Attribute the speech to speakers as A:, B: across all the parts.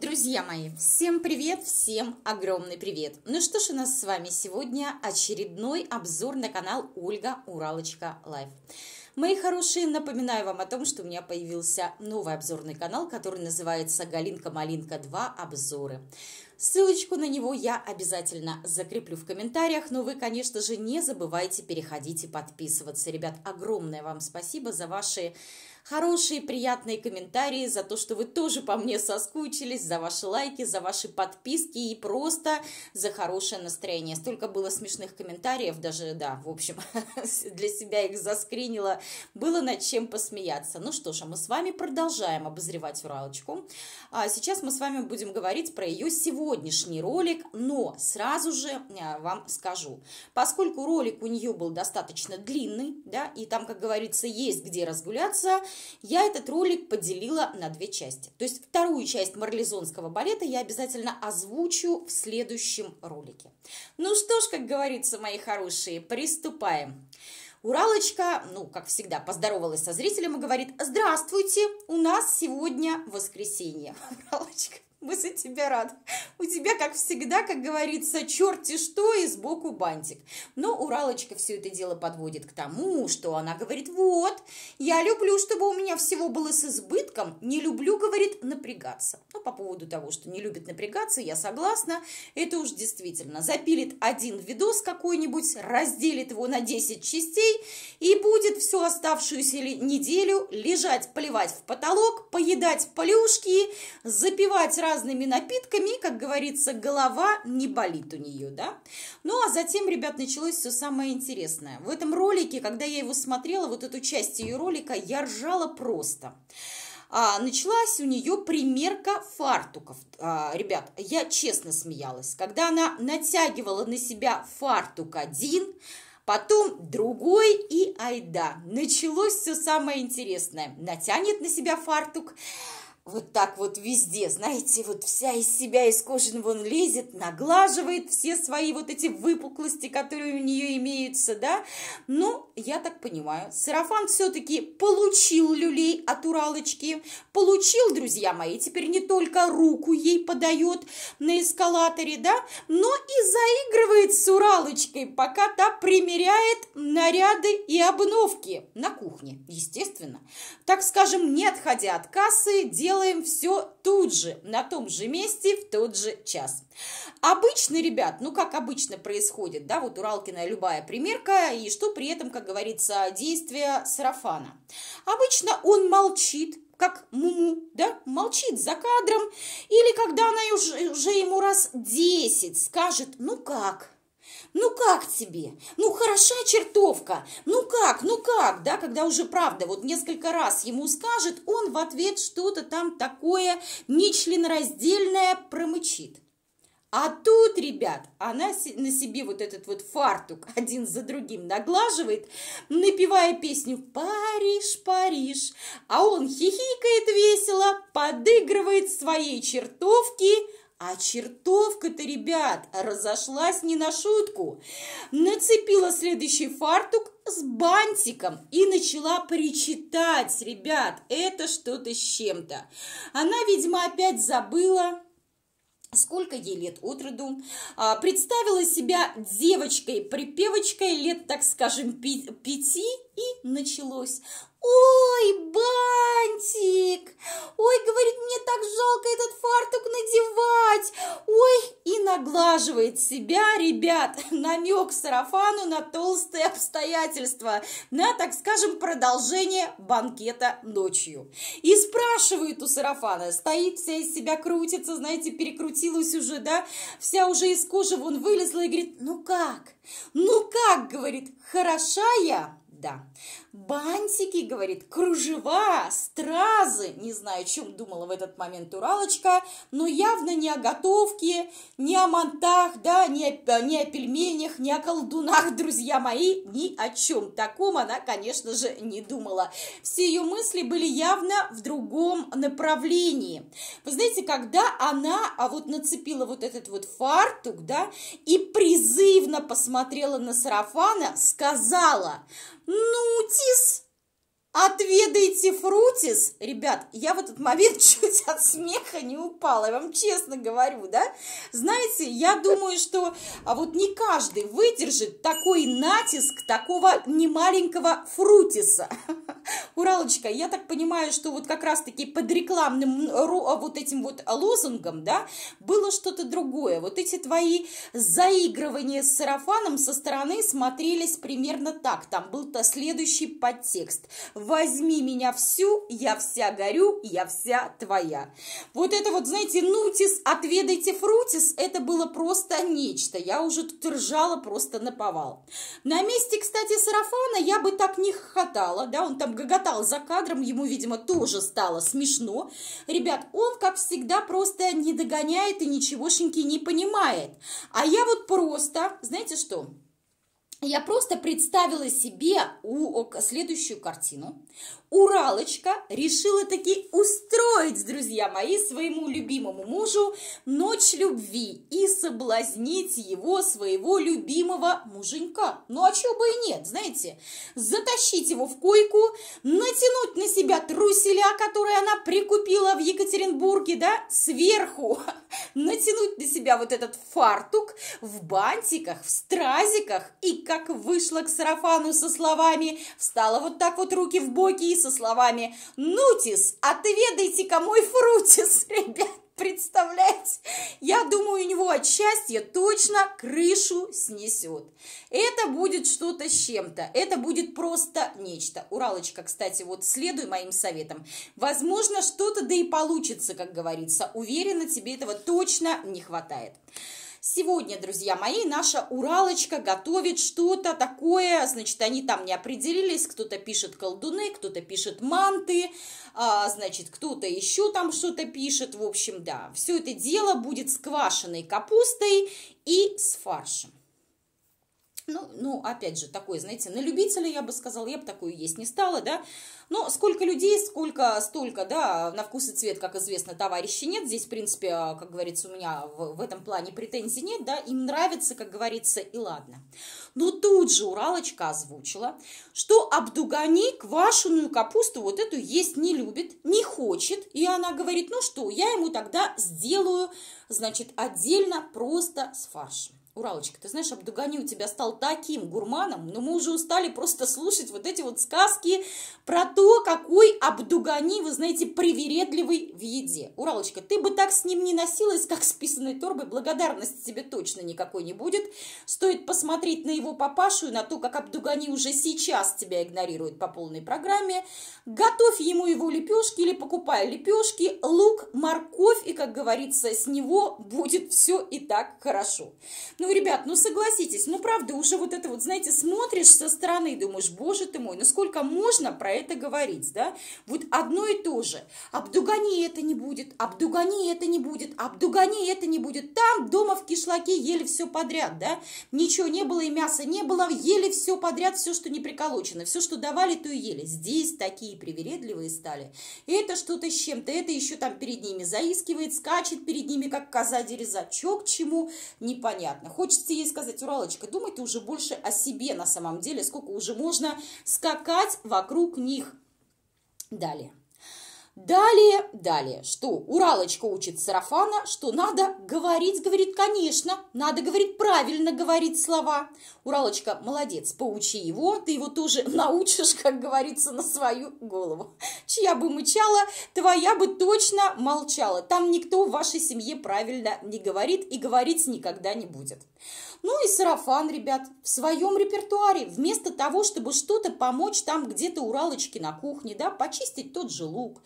A: Друзья мои, всем привет, всем огромный привет! Ну что ж, у нас с вами сегодня очередной обзор на канал Ольга Уралочка Лайф. Мои хорошие, напоминаю вам о том, что у меня появился новый обзорный канал, который называется «Галинка-малинка 2. Обзоры». Ссылочку на него я обязательно закреплю в комментариях, но вы, конечно же, не забывайте переходить и подписываться. Ребят, огромное вам спасибо за ваши хорошие, приятные комментарии, за то, что вы тоже по мне соскучились, за ваши лайки, за ваши подписки и просто за хорошее настроение. Столько было смешных комментариев, даже, да, в общем, для себя их заскринила. Было над чем посмеяться. Ну что ж, а мы с вами продолжаем обозревать Уралочку. А сейчас мы с вами будем говорить про ее сегодняшний ролик, но сразу же а, вам скажу. Поскольку ролик у нее был достаточно длинный, да, и там, как говорится, есть где разгуляться – я этот ролик поделила на две части. То есть вторую часть марлезонского балета я обязательно озвучу в следующем ролике. Ну что ж, как говорится, мои хорошие, приступаем. Уралочка, ну, как всегда, поздоровалась со зрителем и говорит, здравствуйте, у нас сегодня воскресенье. Уралочка мы за тебя рады. У тебя, как всегда, как говорится, черти что и сбоку бантик. Но Уралочка все это дело подводит к тому, что она говорит, вот, я люблю, чтобы у меня всего было с избытком, не люблю, говорит, напрягаться. Ну, по поводу того, что не любит напрягаться, я согласна, это уж действительно. Запилит один видос какой-нибудь, разделит его на 10 частей и будет всю оставшуюся неделю лежать, плевать в потолок, поедать плюшки, запивать разными напитками, и, как говорится, голова не болит у нее, да. Ну, а затем, ребят, началось все самое интересное. В этом ролике, когда я его смотрела, вот эту часть ее ролика, я ржала просто а, началась у нее примерка фартуков. А, ребят, я честно смеялась, когда она натягивала на себя фартук один, потом другой и айда. Началось все самое интересное. Натянет на себя фартук, вот так вот везде, знаете, вот вся из себя, из кожи вон лезет, наглаживает все свои вот эти выпуклости, которые у нее имеются, да. Но, ну, я так понимаю, сарафан все-таки получил люлей от Уралочки, получил, друзья мои, теперь не только руку ей подает на эскалаторе, да, но и заигрывает с Уралочкой, пока та примеряет наряды и обновки на кухне, естественно. Так скажем, не отходя от кассы, делает делаем все тут же, на том же месте, в тот же час. Обычно, ребят, ну как обычно происходит, да, вот Уралкина любая примерка, и что при этом, как говорится, действие сарафана. Обычно он молчит, как Муму, да, молчит за кадром, или когда она уже, уже ему раз 10 скажет, ну как, ну как тебе? Ну хороша чертовка? Ну как? Ну как? Да, когда уже правда вот несколько раз ему скажет, он в ответ что-то там такое нечленораздельное промычит. А тут, ребят, она на себе вот этот вот фартук один за другим наглаживает, напевая песню «Париж, Париж», а он хихикает весело, подыгрывает своей чертовке, а чертовка-то, ребят, разошлась не на шутку. Нацепила следующий фартук с бантиком и начала причитать, ребят, это что-то с чем-то. Она, видимо, опять забыла, Сколько ей лет от роду? А, представила себя девочкой-припевочкой лет, так скажем, пяти, и началось. Ой, бантик! Ой, говорит, мне так жалко этот фартук надевать! Ой, и наглаживает себя, ребят, намек сарафану на толстые обстоятельства, на, так скажем, продолжение банкета ночью. И спрашивает у сарафана, стоит вся из себя крутится, знаете, перекрутилась уже, да, вся уже из кожи вон вылезла и говорит, ну как, ну как, говорит, хороша я? да бантики, говорит, кружева, стразы. Не знаю, о чем думала в этот момент Уралочка, но явно не о готовке, не о мантах, да, не о, не о пельменях, не о колдунах, друзья мои, ни о чем таком она, конечно же, не думала. Все ее мысли были явно в другом направлении. Вы знаете, когда она а вот нацепила вот этот вот фартук, да, и призывно посмотрела на сарафана, сказала, ну, please? отведайте фрутис. Ребят, я в этот момент чуть от смеха не упала, я вам честно говорю, да? Знаете, я думаю, что а вот не каждый выдержит такой натиск такого немаленького фрутиса. Уралочка, я так понимаю, что вот как раз-таки под рекламным а, вот этим вот лозунгом, да, было что-то другое. Вот эти твои заигрывания с сарафаном со стороны смотрелись примерно так. Там был -то следующий подтекст возьми меня всю, я вся горю, я вся твоя. Вот это вот, знаете, нутис, отведайте фрутис, это было просто нечто. Я уже тут ржала просто повал. На месте, кстати, сарафана я бы так не хохотала, да, он там гоготал за кадром, ему, видимо, тоже стало смешно. Ребят, он, как всегда, просто не догоняет и ничегошеньки не понимает. А я вот просто, знаете что, я просто представила себе у, следующую картину. Уралочка решила таки устроить, друзья мои, своему любимому мужу ночь любви и соблазнить его, своего любимого муженька. Ну а чего бы и нет, знаете, затащить его в койку, натянуть на себя труселя, которые она прикупила в Екатеринбурге, да, сверху, натянуть на себя вот этот фартук в бантиках, в стразиках и как вышла к сарафану со словами, встала вот так вот руки в боки и со словами «Нутис, отведайте-ка мой фрутис, ребят!» Представляете? Я думаю, у него от счастья точно крышу снесет. Это будет что-то с чем-то. Это будет просто нечто. Уралочка, кстати, вот следуй моим советам. Возможно, что-то да и получится, как говорится. Уверена, тебе этого точно не хватает. Сегодня, друзья мои, наша Уралочка готовит что-то такое, значит, они там не определились, кто-то пишет колдуны, кто-то пишет манты, а, значит, кто-то еще там что-то пишет, в общем, да, все это дело будет с квашеной капустой и с фаршем. Ну, ну, опять же, такой, знаете, на любителя, я бы сказала, я бы такую есть не стала, да. Но сколько людей, сколько, столько, да, на вкус и цвет, как известно, товарищи нет. Здесь, в принципе, а, как говорится, у меня в, в этом плане претензий нет, да, им нравится, как говорится, и ладно. Но тут же Уралочка озвучила, что Абдугани квашеную капусту вот эту есть не любит, не хочет. И она говорит, ну что, я ему тогда сделаю, значит, отдельно просто с фаршем. Уралочка, ты знаешь, Абдугани у тебя стал таким гурманом, но мы уже устали просто слушать вот эти вот сказки про то, какой Абдугани, вы знаете, привередливый в еде. Уралочка, ты бы так с ним не носилась, как с писаной торбой, благодарности тебе точно никакой не будет. Стоит посмотреть на его папашу и на то, как Абдугани уже сейчас тебя игнорирует по полной программе. Готовь ему его лепешки или покупай лепешки, лук, морковь, и, как говорится, с него будет все и так хорошо. Ну, ну, ребят, ну согласитесь, ну правда, уже вот это вот, знаете, смотришь со стороны, думаешь, боже ты мой, ну сколько можно про это говорить, да? Вот одно и то же. Обдугани это не будет, обдугани это не будет, обдугани это не будет. Там дома в кишлаке ели все подряд, да? Ничего не было и мяса не было, ели все подряд, все, что не приколочено, все, что давали, то и ели. Здесь такие привередливые стали. Это что-то с чем-то, это еще там перед ними заискивает, скачет перед ними, как коза-дереза. Че к чему, непонятно неприятно. Э, хочется ей сказать, Уралочка, думайте уже больше о себе на самом деле, сколько уже можно скакать вокруг них. Далее. Далее, далее, что Уралочка учит сарафана, что надо говорить, говорит, конечно, надо, говорить правильно говорить слова. Уралочка, молодец, поучи его, ты его тоже научишь, как говорится, на свою голову. Чья бы мычала, твоя бы точно молчала. Там никто в вашей семье правильно не говорит и говорить никогда не будет. Ну и сарафан, ребят, в своем репертуаре. Вместо того, чтобы что-то помочь там где-то уралочки на кухне, да, почистить тот же лук,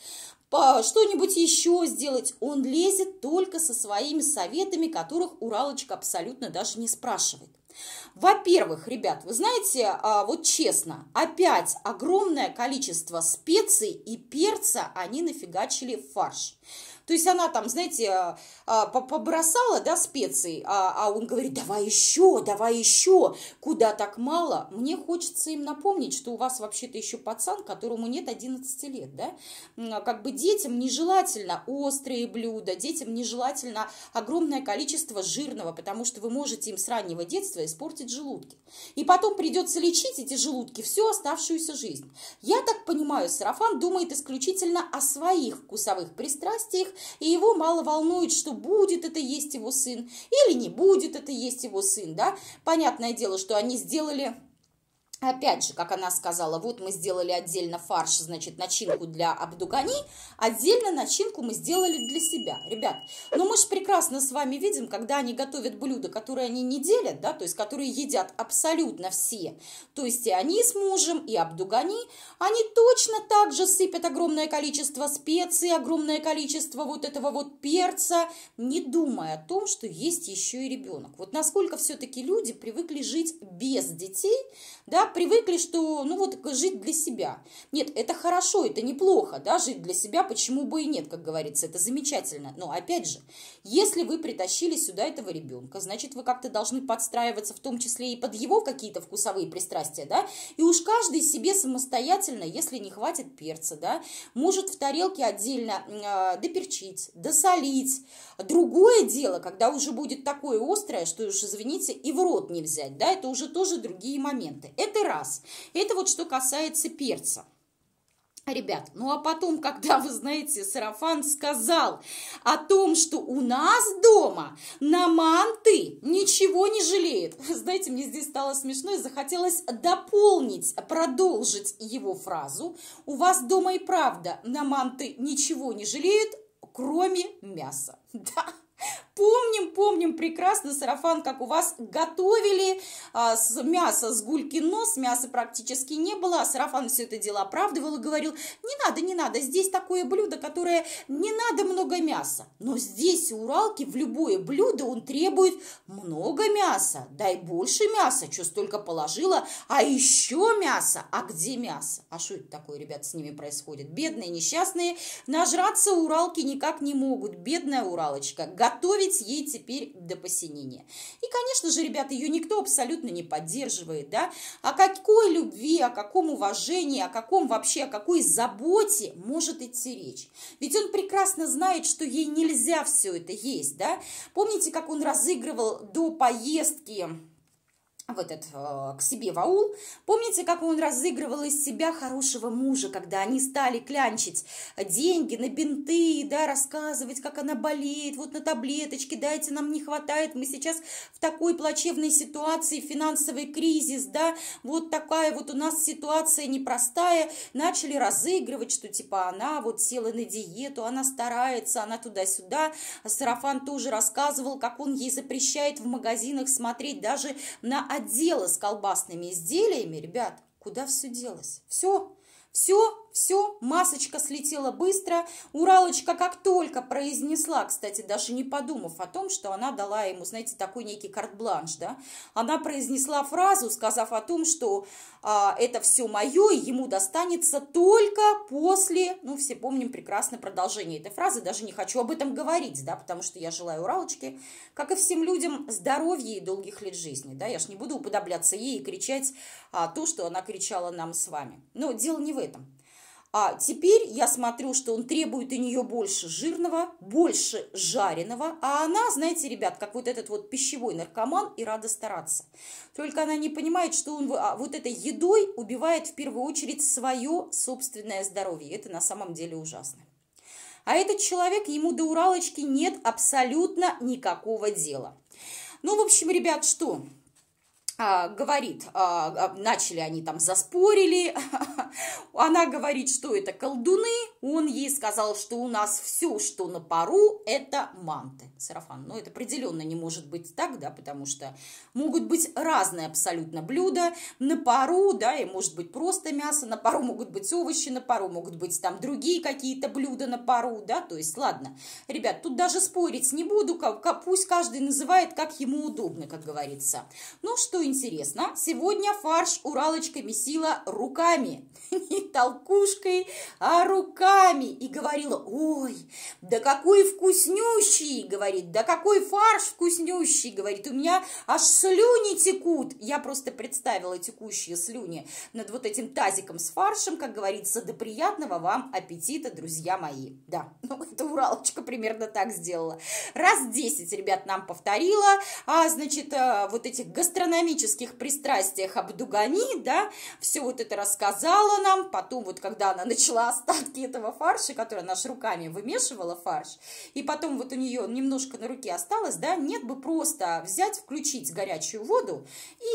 A: что-нибудь еще сделать. Он лезет только со своими советами, которых Уралочка абсолютно даже не спрашивает. Во-первых, ребят, вы знаете, а, вот честно, опять огромное количество специй и перца они нафигачили в фарш. То есть она там, знаете, а, побросала, да, специи, а, а, он говорит, давай еще, давай еще, куда так мало? Мне хочется им напомнить, что у вас вообще-то еще пацан, которому нет 11 лет, да? А как бы детям нежелательно острые блюда, детям нежелательно огромное количество жирного, потому что вы можете им с раннего детства испортить желудки. И потом придется лечить эти желудки всю оставшуюся жизнь. Я так понимаю, сарафан думает исключительно о своих вкусовых пристрастиях и его мало волнует, что будет это есть его сын или не будет это есть его сын, да. Понятное дело, что они сделали Опять же, как она сказала, вот мы сделали отдельно фарш, значит, начинку для абдугани, отдельно начинку мы сделали для себя. Ребят, ну мы же прекрасно с вами видим, когда они готовят блюда, которые они не делят, да, то есть которые едят абсолютно все, то есть и они с мужем, и абдугани, они точно так же сыпят огромное количество специй, огромное количество вот этого вот перца, не думая о том, что есть еще и ребенок. Вот насколько все-таки люди привыкли жить без детей, да, привыкли, что, ну вот, жить для себя. Нет, это хорошо, это неплохо, да, жить для себя, почему бы и нет, как говорится, это замечательно. Но, опять же, если вы притащили сюда этого ребенка, значит, вы как-то должны подстраиваться в том числе и под его какие-то вкусовые пристрастия, да, и уж каждый себе самостоятельно, если не хватит перца, да, может в тарелке отдельно э, доперчить, досолить, Другое дело, когда уже будет такое острое, что уж, извините, и в рот не взять, да, это уже тоже другие моменты. Это раз. Это вот что касается перца. Ребят, ну а потом, когда, вы знаете, Сарафан сказал о том, что у нас дома на манты ничего не жалеет. Знаете, мне здесь стало смешно и захотелось дополнить, продолжить его фразу. У вас дома и правда на манты ничего не жалеют, кроме мяса. Да, Помним, помним прекрасно сарафан, как у вас готовили а, с мяса, с гулькино, с мяса практически не было, а сарафан все это дело оправдывал и говорил, не надо, не надо, здесь такое блюдо, которое не надо много мяса. Но здесь у Уралки в любое блюдо он требует много мяса, дай больше мяса, что столько положила, а еще мясо, а где мясо? А что это такое, ребят, с ними происходит? Бедные, несчастные, нажраться Уралки никак не могут, бедная Уралочка, готовит Плавить ей теперь до посинения. И, конечно же, ребята, ее никто абсолютно не поддерживает, да. О какой любви, о каком уважении, о каком вообще, о какой заботе может идти речь? Ведь он прекрасно знает, что ей нельзя все это есть, да. Помните, как он разыгрывал до поездки в этот, э, к себе в аул. Помните, как он разыгрывал из себя хорошего мужа, когда они стали клянчить деньги на бинты, да, рассказывать, как она болеет, вот на таблеточки, дайте, нам не хватает, мы сейчас в такой плачевной ситуации, финансовый кризис, да, вот такая вот у нас ситуация непростая, начали разыгрывать, что типа она вот села на диету, она старается, она туда-сюда, Сарафан тоже рассказывал, как он ей запрещает в магазинах смотреть даже на дело с колбасными изделиями, ребят, куда все делось? Все, все все, масочка слетела быстро. Уралочка как только произнесла, кстати, даже не подумав о том, что она дала ему, знаете, такой некий карт-бланш, да, она произнесла фразу, сказав о том, что а, это все мое, и ему достанется только после, ну, все помним прекрасно продолжение этой фразы, даже не хочу об этом говорить, да, потому что я желаю Уралочке, как и всем людям, здоровья и долгих лет жизни, да, я ж не буду уподобляться ей и кричать а, то, что она кричала нам с вами. Но дело не в этом. А теперь я смотрю, что он требует у нее больше жирного, больше жареного, а она, знаете, ребят, как вот этот вот пищевой наркоман и рада стараться. Только она не понимает, что он а, вот этой едой убивает в первую очередь свое собственное здоровье. Это на самом деле ужасно. А этот человек, ему до Уралочки нет абсолютно никакого дела. Ну, в общем, ребят, что? А, говорит, а, а, начали они там заспорили, она говорит, что это колдуны, он ей сказал, что у нас все, что на пару, это манты, сарафан. Но это определенно не может быть так, да, потому что могут быть разные абсолютно блюда на пару, да, и может быть просто мясо на пару, могут быть овощи на пару, могут быть там другие какие-то блюда на пару, да, то есть, ладно, ребят, тут даже спорить не буду, пусть каждый называет, как ему удобно, как говорится. Ну, что интересно, сегодня фарш Уралочка месила руками. Не толкушкой, а руками. И говорила, ой, да какой вкуснющий, говорит, да какой фарш вкуснющий, говорит. У меня аж слюни текут. Я просто представила текущие слюни над вот этим тазиком с фаршем, как говорится, до приятного вам аппетита, друзья мои. Да, ну это Уралочка примерно так сделала. Раз 10, ребят, нам повторила, а, значит, а, вот этих гастрономических экономических пристрастиях Абдугани, да, все вот это рассказала нам, потом вот когда она начала остатки этого фарша, который наш руками вымешивала фарш, и потом вот у нее немножко на руке осталось, да, нет бы просто взять, включить горячую воду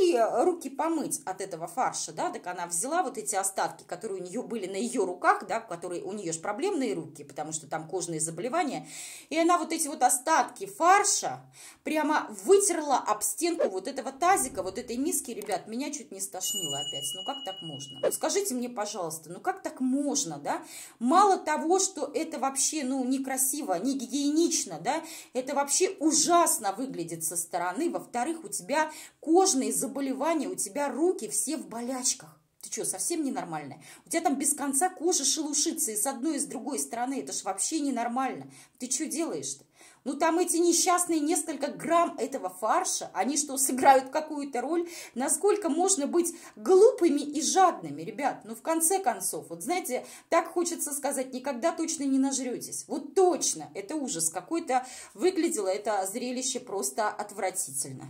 A: и руки помыть от этого фарша, да, так она взяла вот эти остатки, которые у нее были на ее руках, да, которые у нее же проблемные руки, потому что там кожные заболевания, и она вот эти вот остатки фарша прямо вытерла об стенку вот этого тазика, вот этой миски, ребят, меня чуть не стошнило опять. Ну как так можно? Ну скажите мне, пожалуйста, ну как так можно, да? Мало того, что это вообще, ну, некрасиво, не гигиенично, да, это вообще ужасно выглядит со стороны. Во-вторых, у тебя кожные заболевания, у тебя руки все в болячках. Ты что, совсем ненормальная? У тебя там без конца кожа шелушится, и с одной и с другой стороны, это ж вообще ненормально. Ты что делаешь-то? Ну, там эти несчастные несколько грамм этого фарша, они что, сыграют какую-то роль? Насколько можно быть глупыми и жадными, ребят? Ну, в конце концов, вот знаете, так хочется сказать, никогда точно не нажретесь. Вот точно, это ужас какой-то. Выглядело это зрелище просто отвратительно.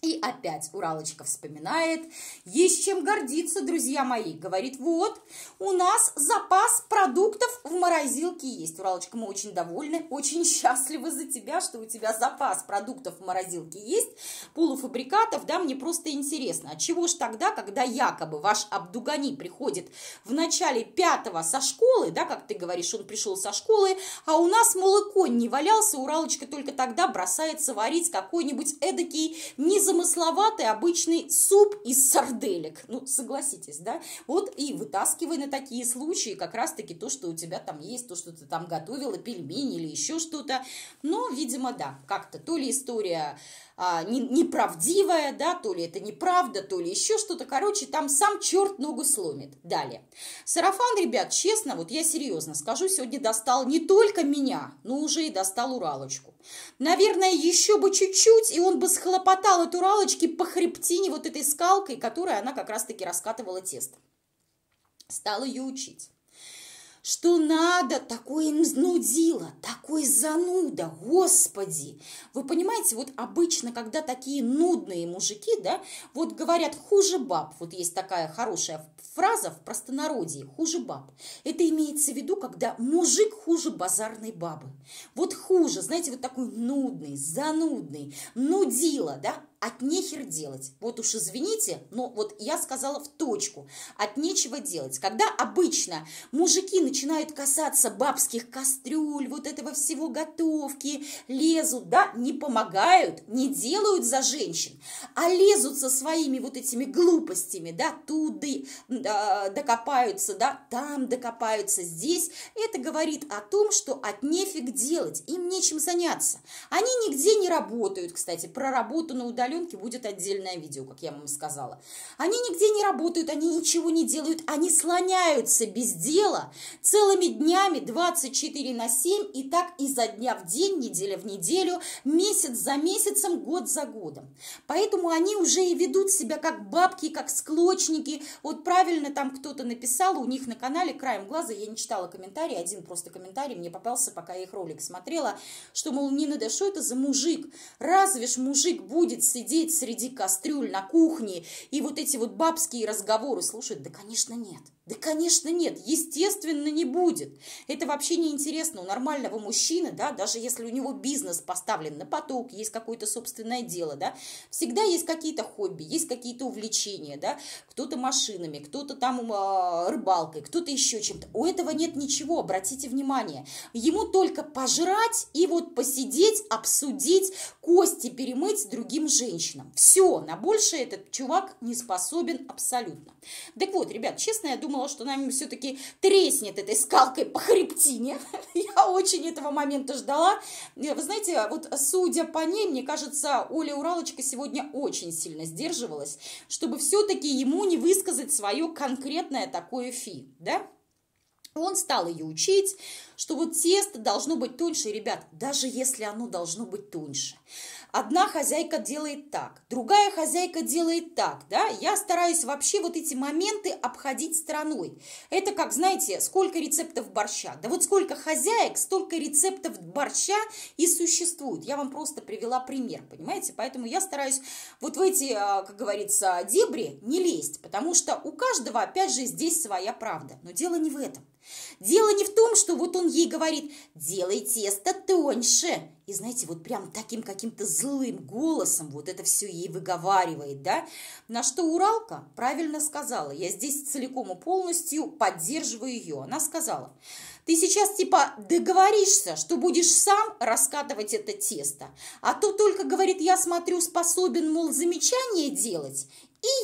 A: И опять Уралочка вспоминает. Есть чем гордиться, друзья мои. Говорит, вот, у нас запас продуктов в морозилке есть. Уралочка, мы очень довольны, очень счастливы за тебя, что у тебя запас продуктов в морозилке есть. Полуфабрикатов, да, мне просто интересно. А чего ж тогда, когда якобы ваш Абдугани приходит в начале пятого со школы, да, как ты говоришь, он пришел со школы, а у нас молоко не валялся, Уралочка только тогда бросается варить какой-нибудь эдакий не незамысловатый обычный суп из сарделек. Ну, согласитесь, да? Вот и вытаскивай на такие случаи как раз-таки то, что у тебя там есть, то, что ты там готовила, пельмени или еще что-то. Но, видимо, да, как-то то ли история а, не, неправдивая, да, то ли это неправда, то ли еще что-то. Короче, там сам черт ногу сломит. Далее. Сарафан, ребят, честно, вот я серьезно скажу, сегодня достал не только меня, но уже и достал Уралочку. Наверное, еще бы чуть-чуть, и он бы схлопотал эту натуралочки по хребтине вот этой скалкой, которой она как раз-таки раскатывала тесто. стала ее учить что надо, такое нудило, такой зануда, господи. Вы понимаете, вот обычно, когда такие нудные мужики, да, вот говорят «хуже баб», вот есть такая хорошая фраза в простонародье «хуже баб». Это имеется в виду, когда мужик хуже базарной бабы. Вот хуже, знаете, вот такой нудный, занудный, нудило, да, от нехер делать. Вот уж извините, но вот я сказала в точку. От нечего делать. Когда обычно мужики начинают касаться бабских кастрюль, вот этого всего готовки, лезут, да, не помогают, не делают за женщин, а лезут со своими вот этими глупостями, да, тут да, докопаются, да, там докопаются, здесь. Это говорит о том, что от нефиг делать, им нечем заняться. Они нигде не работают, кстати, про работу на удалении удаленке будет отдельное видео, как я вам сказала. Они нигде не работают, они ничего не делают, они слоняются без дела целыми днями 24 на 7 и так изо дня в день, неделя в неделю, месяц за месяцем, год за годом. Поэтому они уже и ведут себя как бабки, как склочники. Вот правильно там кто-то написал у них на канале краем глаза, я не читала комментарии, один просто комментарий мне попался, пока я их ролик смотрела, что, мол, не надо, что это за мужик? Разве ж мужик будет сидеть среди кастрюль на кухне и вот эти вот бабские разговоры слушать? Да, конечно, нет. Да, конечно, нет, естественно, не будет. Это вообще не интересно у нормального мужчины, да, даже если у него бизнес поставлен на поток, есть какое-то собственное дело, да, всегда есть какие-то хобби, есть какие-то увлечения, да, кто-то машинами, кто-то там э, рыбалкой, кто-то еще чем-то. У этого нет ничего, обратите внимание. Ему только пожрать и вот посидеть, обсудить, кости перемыть другим женщинам. Все, на больше этот чувак не способен абсолютно. Так вот, ребят, честно, я думаю, смешно, что нам все-таки треснет этой скалкой по хребтине. Я очень этого момента ждала. Э, вы знаете, вот судя по ней, мне кажется, Оля Уралочка сегодня очень сильно сдерживалась, чтобы все-таки ему не высказать свое конкретное такое фи, да? Он стал ее учить, что вот тесто должно быть тоньше, ребят, даже если оно должно быть тоньше – одна хозяйка делает так, другая хозяйка делает так, да, я стараюсь вообще вот эти моменты обходить стороной. Это как, знаете, сколько рецептов борща. Да вот сколько хозяек, столько рецептов борща и существует. Я вам просто привела пример, понимаете? Поэтому я стараюсь вот в эти, а, как говорится, дебри не лезть, потому что у каждого, опять же, здесь своя правда. Но дело не в этом. Дело не в том, что вот он ей говорит, делай тесто тоньше. И знаете, вот прям таким каким-то злым голосом вот это все ей выговаривает, да? На что Уралка правильно сказала, я здесь целиком и полностью поддерживаю ее. Она сказала, ты сейчас типа договоришься, что будешь сам раскатывать это тесто. А то только, говорит, я смотрю, способен, мол, замечание делать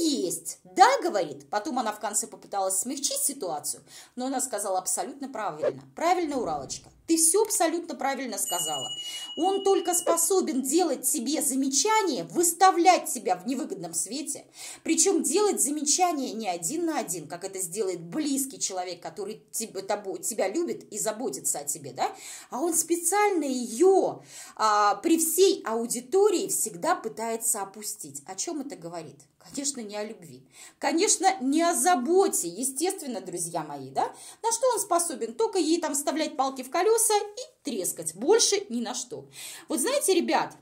A: и есть. Да, говорит. Потом она в конце попыталась смягчить ситуацию, но она сказала абсолютно правильно. Правильно, Уралочка. Ты все абсолютно правильно сказала. Он только способен делать себе замечания, выставлять себя в невыгодном свете, причем делать замечания не один на один, как это сделает близкий человек, который тебя, тобой, тебя любит и заботится о тебе, да? А он специально ее а, при всей аудитории всегда пытается опустить. О чем это говорит? Конечно, не о любви. Конечно, не о заботе, естественно, друзья мои, да? На что он способен? Только ей там вставлять палки в колеса, колеса и трескать больше ни на что. Вот знаете, ребят,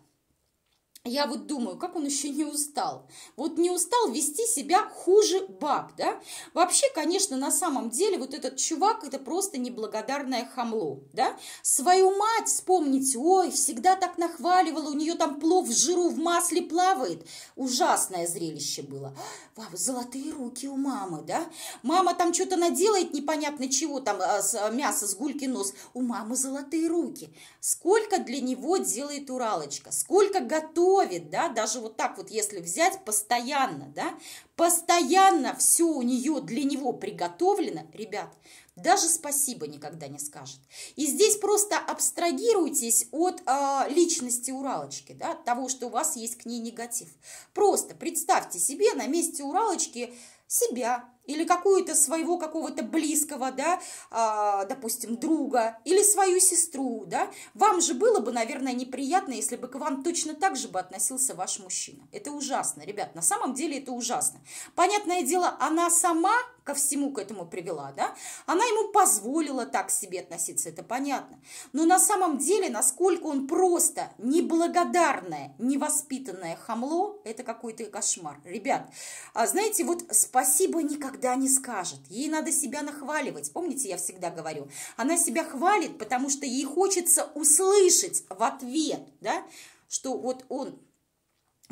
A: я вот думаю, как он еще не устал? Вот не устал вести себя хуже баб, да? Вообще, конечно, на самом деле вот этот чувак – это просто неблагодарное хамло, да? Свою мать вспомните, ой, всегда так нахваливала, у нее там плов в жиру, в масле плавает. Ужасное зрелище было. Вау, золотые руки у мамы, да? Мама там что-то наделает непонятно чего, там а, а, мясо с гульки нос. У мамы золотые руки. Сколько для него делает уралочка? Сколько готовит ковид, да, даже вот так вот, если взять постоянно, да, постоянно все у нее для него приготовлено, ребят, даже спасибо никогда не скажет. И здесь просто абстрагируйтесь от э, личности Уралочки, да, от того, что у вас есть к ней негатив. Просто представьте себе на месте Уралочки себя, или какую-то своего какого-то близкого, да, а, допустим, друга, или свою сестру, да, вам же было бы, наверное, неприятно, если бы к вам точно так же бы относился ваш мужчина. Это ужасно, ребят, на самом деле это ужасно. Понятное дело, она сама ко всему к этому привела, да, она ему позволила так к себе относиться, это понятно. Но на самом деле, насколько он просто неблагодарное, невоспитанное хамло, это какой-то кошмар. Ребят, а знаете, вот спасибо никак никогда не скажет. Ей надо себя нахваливать. Помните, я всегда говорю, она себя хвалит, потому что ей хочется услышать в ответ, да, что вот он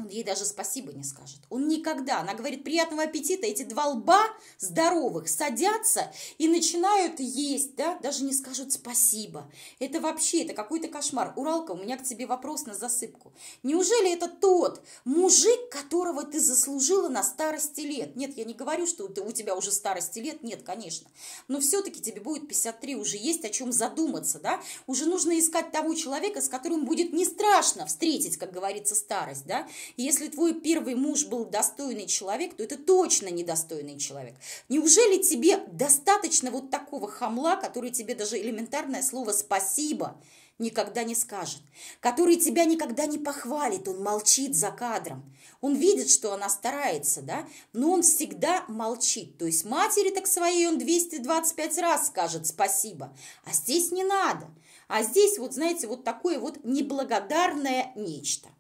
A: он ей даже спасибо не скажет. Он никогда. Она говорит, приятного аппетита. Эти два лба здоровых садятся и начинают есть, да, даже не скажут спасибо. Это вообще, это какой-то кошмар. Уралка, у меня к тебе вопрос на засыпку. Неужели это тот мужик, которого ты заслужила на старости лет? Нет, я не говорю, что у тебя уже старости лет. Нет, конечно. Но все-таки тебе будет 53, уже есть о чем задуматься, да. Уже нужно искать того человека, с которым будет не страшно встретить, как говорится, старость, да если твой первый муж был достойный человек, то это точно недостойный человек. Неужели тебе достаточно вот такого хамла, который тебе даже элементарное слово «спасибо» никогда не скажет, который тебя никогда не похвалит, он молчит за кадром. Он видит, что она старается, да, но он всегда молчит. То есть матери так своей он 225 раз скажет спасибо, а здесь не надо. А здесь вот, знаете, вот такое вот неблагодарное нечто.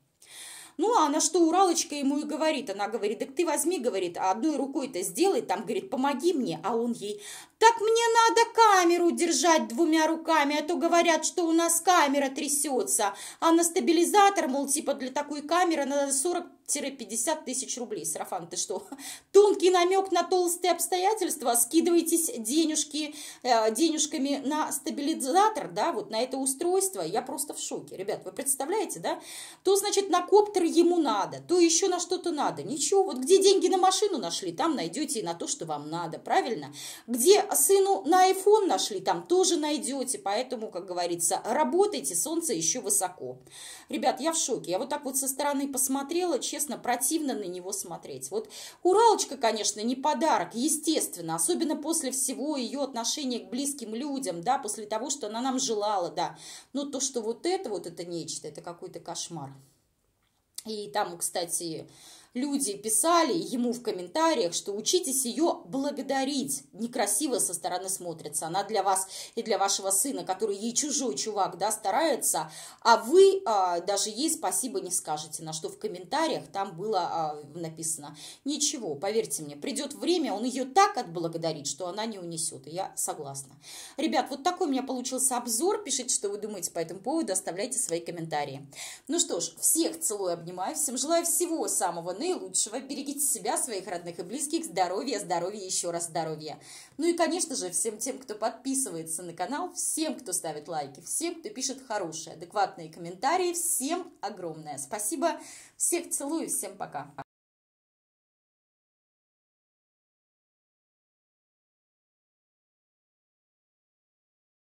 A: Ну, а на что Уралочка ему и говорит, она говорит, так ты возьми, говорит, а одной рукой-то сделай, там, говорит, помоги мне, а он ей, так мне надо камеру держать двумя руками, а то говорят, что у нас камера трясется. А на стабилизатор, мол, типа для такой камеры надо 40-50 тысяч рублей. Сарафан, ты что? Тонкий намек на толстые обстоятельства. Скидывайтесь денежки, э, денежками на стабилизатор, да, вот на это устройство. Я просто в шоке. Ребят, вы представляете, да? То, значит, на коптер ему надо, то еще на что-то надо. Ничего, вот где деньги на машину нашли, там найдете и на то, что вам надо, правильно? Где а сыну на iPhone нашли, там тоже найдете, поэтому, как говорится, работайте, солнце еще высоко. Ребят, я в шоке, я вот так вот со стороны посмотрела, честно, противно на него смотреть. Вот Уралочка, конечно, не подарок, естественно, особенно после всего ее отношения к близким людям, да, после того, что она нам желала, да, но то, что вот это вот это нечто, это какой-то кошмар. И там, кстати, люди писали ему в комментариях, что учитесь ее благодарить. Некрасиво со стороны смотрится. Она для вас и для вашего сына, который ей чужой чувак, да, старается, а вы а, даже ей спасибо не скажете, на что в комментариях там было а, написано. Ничего, поверьте мне, придет время, он ее так отблагодарит, что она не унесет, и я согласна. Ребят, вот такой у меня получился обзор, пишите, что вы думаете по этому поводу, оставляйте свои комментарии. Ну что ж, всех целую, обнимаю, всем желаю всего самого наилучшего. Берегите себя, своих родных и близких. Здоровья, здоровья, еще раз здоровья. Ну и, конечно же, всем тем, кто подписывается на канал, всем, кто ставит лайки, всем, кто пишет хорошие, адекватные комментарии, всем огромное спасибо. Всех целую, всем пока.